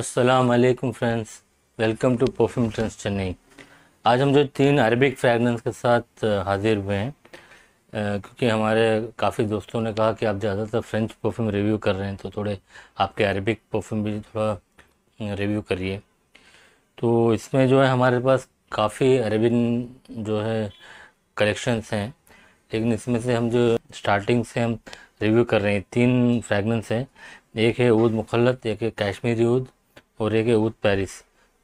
Aslam friends welcome to perfume trends Chennai आज हम जो तीन अरबिक फ्रैगनेंस के साथ uh, हाजिर हुए हैं uh, क्योंकि हमारे काफ़ी दोस्तों ने कहा कि आप ज़्यादातर फ्रेंच परफ्यूम रिव्यू कर रहे हैं तो थोड़े आपके अरबिक परफ्यूम भी थोड़ा रिव्यू uh, करिए तो इसमें जो है हमारे पास काफ़ी अरबिन जो है कलेक्शंस हैं लेकिन इसमें से हम जो स्टार्टिंग से हम रिव्यू कर रहे हैं तीन फ्रैगनेंस हैं एक है ऊद मुखलत एक है कश्मीरी ऊद और एक है ऊद पैरिस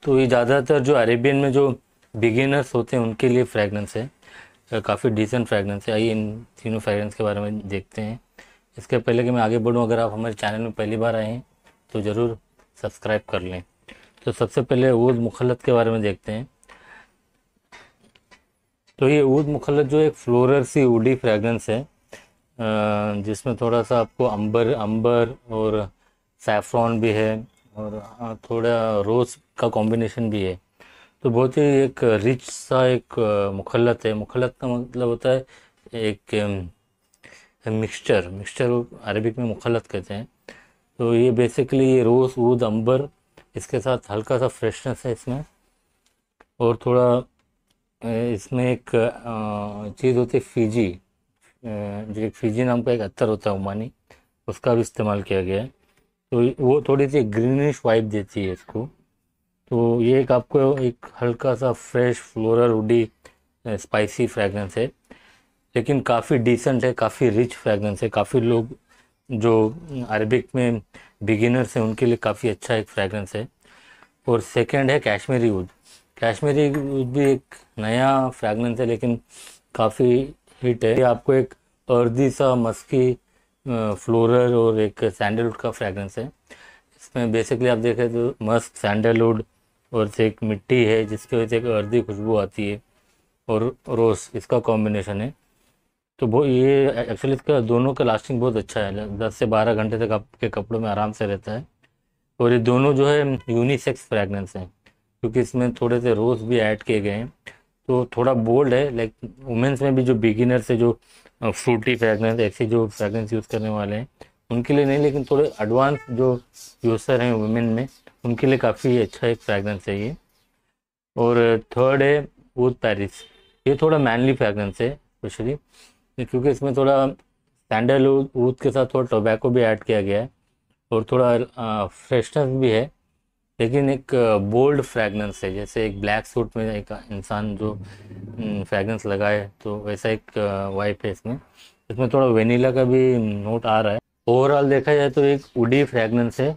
तो ये ज़्यादातर जो अरेबियन में जो बिगिनर्स होते हैं उनके लिए फ्रेगनेंस है काफ़ी डिसेंट फ्रेगनेंस है आइए इन तीनों फ्रेगनेंस के बारे में देखते हैं इसके पहले कि मैं आगे बढ़ूँ अगर आप हमारे चैनल में पहली बार आए हैं तो ज़रूर सब्सक्राइब कर लें तो सबसे पहले ऊद मुखलत के बारे में देखते हैं तो ये ऊद मुखलत जो एक फ्लोरर सी ऊडी फ्रेगरेंस है जिसमें थोड़ा सा आपको अंबर अंबर और सैफ्रॉन भी है और हाँ, थोड़ा रोज़ का कॉम्बिनेशन भी है तो बहुत ही एक रिच सा एक मुखलत है मुखलत का मतलब होता है एक मिक्सचर मिक्सचर अरबिक में मुखलत कहते हैं तो ये बेसिकली ये रोज़ ऊद अंबर इसके साथ हल्का सा फ्रेशनेस है इसमें और थोड़ा इसमें एक चीज़ होती है फीजी जो एक फीजी नाम का एक अत्तर होता है उमानी उसका भी इस्तेमाल किया गया है तो वो थोड़ी सी ग्रीनिश वाइब देती है इसको तो ये एक आपको एक हल्का सा fresh floral woody spicy fragrance है लेकिन काफ़ी डिसेंट है काफ़ी रिच फ्रेगरेंस है काफ़ी लोग जो अरबिक में बिगिनर्स हैं उनके लिए काफ़ी अच्छा एक फ्रेगरेंस है और सेकंड है कैश्मीरी वुड कैश्मीरी वुड भी एक नया फ्रेगरेंस है लेकिन काफ़ी हिट है ये आपको एक अर्दी सा मस्की फ्लोरल और एक सैंडलवुड का फ्रेगरेंस है इसमें बेसिकली आप देखें तो मस्क सैंडलवुड और से एक मिट्टी है जिसकी वजह से एक अर्दी खुशबू आती है और रोस इसका कॉम्बिनेशन है तो वो ये एक्चुअली इसका दोनों का लास्टिंग बहुत अच्छा है दस से बारह घंटे तक आपके कपड़ों में आराम से रहता है और ये दोनों जो है यूनिसेक्स फ्रेगरेंस हैं क्योंकि इसमें थोड़े से रोज़ भी ऐड किए गए हैं तो थोड़ा बोल्ड है लाइक वुमेंस में भी जो बिगिनर से जो फ्रूटी फ्रेगनेंस ऐसे जो फ्रेगनेंस यूज़ करने वाले हैं उनके लिए नहीं लेकिन थोड़े एडवांस जो यूज़र हैं वुमेन में उनके लिए काफ़ी अच्छा एक फ्रेगनेंस है ये और थर्ड है वूथ पैरिस ये थोड़ा मैनली फ्रेगनेंस है स्पेशली क्योंकि इसमें थोड़ा सैंडल वूथ के साथ थोड़ा टोबैको भी ऐड किया गया है और थोड़ा फ्रेशनेस भी है लेकिन एक बोल्ड फ्रेगनेंस है जैसे एक ब्लैक सूट में एक इंसान जो फ्रेगनेंस लगाए तो वैसा एक वाइफ है इसमें इसमें थोड़ा वेनिला का भी नोट आ रहा है ओवरऑल देखा जाए तो एक उडी फ्रेगनेंस है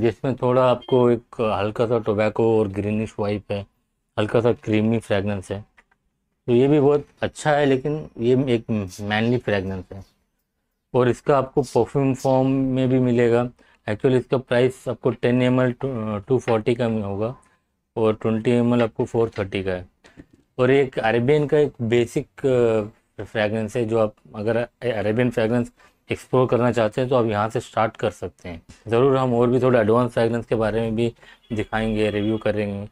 जिसमें थोड़ा आपको एक हल्का सा टोबैको और ग्रीनिश वाइप है हल्का सा क्रीमी फ्रेगनेंस है तो ये भी बहुत अच्छा है लेकिन ये एक मैनली फ्रेगनेंस है और इसका आपको परफ्यूम फॉर्म में भी मिलेगा एक्चुअली इसका प्राइस आपको ten M L two forty का होगा और ट्वेंटी एम एल आपको फोर थर्टी का है और एक अरेबियन का एक बेसिक फ्रेगरेंस uh, है जो आप अगर अरेबियन फ्रेगरेंस एक्सप्लोर करना चाहते हैं तो आप यहाँ से स्टार्ट कर सकते हैं ज़रूर हम और भी थोड़ा एडवांस फ्रेगरेंस के बारे में भी दिखाएंगे रिव्यू करेंगे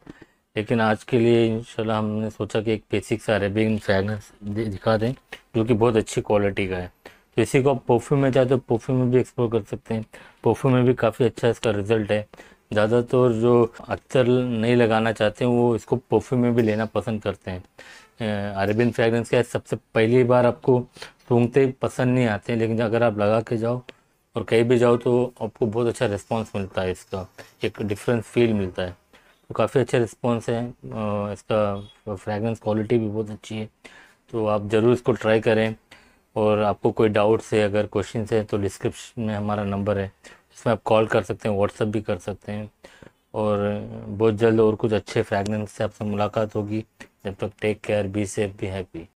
लेकिन आज के लिए इंशाल्लाह हमने सोचा कि एक बेसिक सा अरेबियन फ्रेगरेंस दिखा दें जो कि बहुत अच्छी क्वालिटी का है किसी को आप परफ्यूम में चाहते हो परफ्यूम में भी एक्सप्लोर कर सकते हैं परफ्यूम में भी काफ़ी अच्छा इसका रिजल्ट है ज़्यादातर जो अक्सर नहीं लगाना चाहते हैं वो इसको परफ्यूम में भी लेना पसंद करते हैं अरेबियन फ्रेगरेंस क्या है सबसे पहली बार आपको सूंघते पसंद नहीं आते हैं लेकिन अगर आप लगा के जाओ और कहीं भी जाओ तो आपको बहुत अच्छा रिस्पॉन्स मिलता है इसका एक डिफरेंस फील मिलता है तो काफ़ी अच्छा रिस्पॉन्स है इसका फ्रेगरेंस क्वालिटी भी बहुत अच्छी है तो आप ज़रूर इसको ट्राई करें और आपको कोई डाउट्स है अगर क्वेश्चन है तो डिस्क्रिप्शन में हमारा नंबर है उसमें आप कॉल कर सकते हैं व्हाट्सअप भी कर सकते हैं और बहुत जल्द और कुछ अच्छे फ्रैगनेंस से आपसे मुलाकात होगी जब तक take care be safe be happy